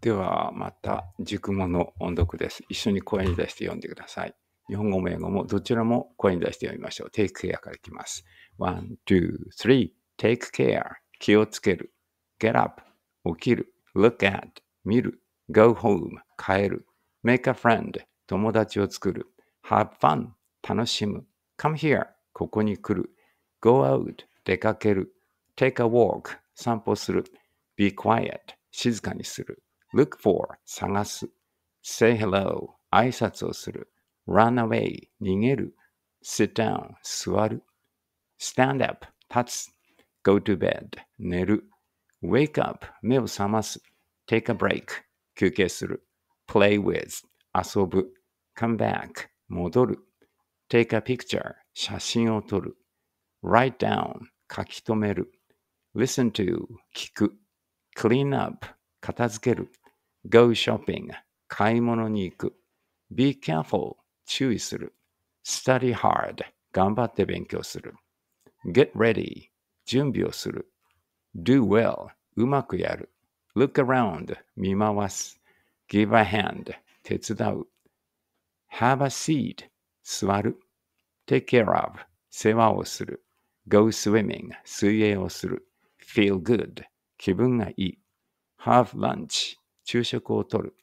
ではまた熟語の音読です。一緒に声に出して読んでください。日本語も英語もどちらも声に出して読みましょう。take care からいきます。one, two, three, take care 気をつける。get up 起きる。look at 見る。go home 帰る。make a friend 友達を作る。have fun 楽しむ。come here ここに来る。go out 出かける。take a walk 散歩する。be quiet 静かにする。look for 探す say hello 挨拶をする run away 逃げる sit down 座る stand up 立つ go to bed 寝る wake up 目を覚ます take a break 休憩する play with 遊ぶ come back 戻る take a picture 写真を撮る write down 書き留める listen to 聞く clean up 片付ける go shopping 買い物に行く be careful 注意する study hard 頑張って勉強する get ready 準備をする do well うまくやる look around 見回す give a hand 手伝う have a seat 座る take care of 世話をする go swimming 水泳をする feel good 気分がいい have lunch 昼食をとる。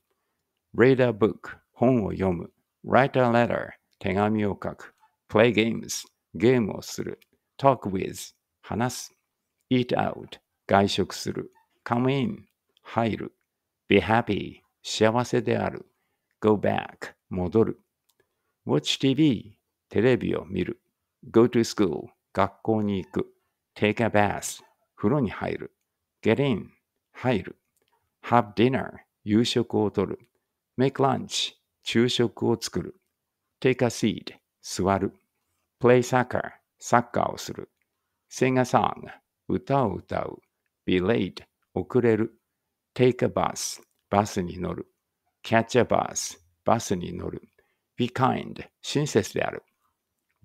read a book 本を読む。write a letter 手紙を書く。play games ゲームをする。talk with 話す。eat out 外食する。come in 入る。be happy 幸せである。go back 戻る。watch TV テレビを見る。go to school 学校に行く。take a bath 風呂に入る。get in 入る。have dinner 夕食をとる make lunch 昼食を作る take a seat 座る play soccer サッカーをする sing a song 歌を歌う be late 遅れる take a bus バスに乗る catch a bus バスに乗る be kind 親切である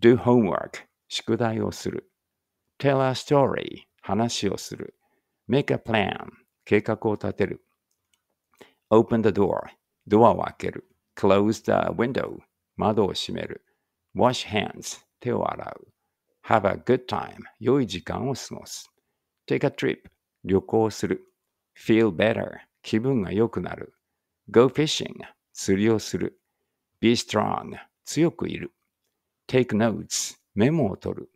do homework 宿題をする tell a story 話をする make a plan 計画を立てる open the door ドアを開ける close the window 窓を閉める wash hands 手を洗う have a good time 良い時間を過ごす take a trip 旅行する feel better 気分が良くなる go fishing 釣りをする be strong 強くいる take notes メモを取る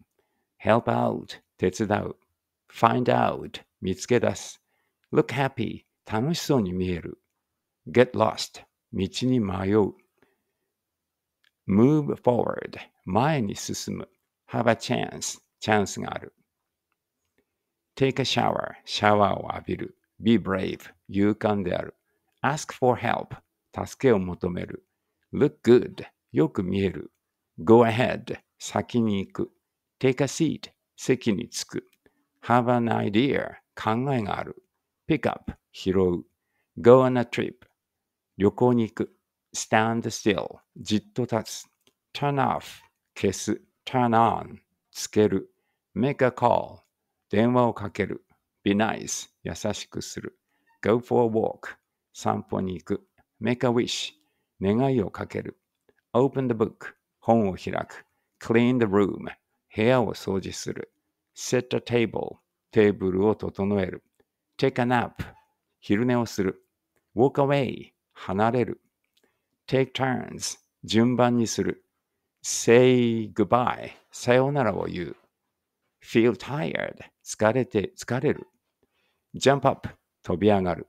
help out 手伝う find out 見つけ出す look happy 楽しそうに見える get lost 道に迷う move forward 前に進む have a chance チャンスがある take a shower シャワーを浴びる be brave 勇敢である ask for help 助けを求める look good よく見える go ahead 先に行く take a seat 席に着く have an idea 考えがある pick up 拾う go on a trip 旅行に行く。stand still じっと立つ。turn off 消す。turn on つける。make a call 電話をかける。be nice 優しくする。go for a walk 散歩に行く。make a wish 願いをかける。open the book 本を開く。clean the room 部屋を掃除する。set a table テーブルを整える。take a nap 昼寝をする。walk away 離れる。take turns 順番にする。say goodbye さよならを言う。feel tired 疲れて疲れる。jump up 飛び上がる。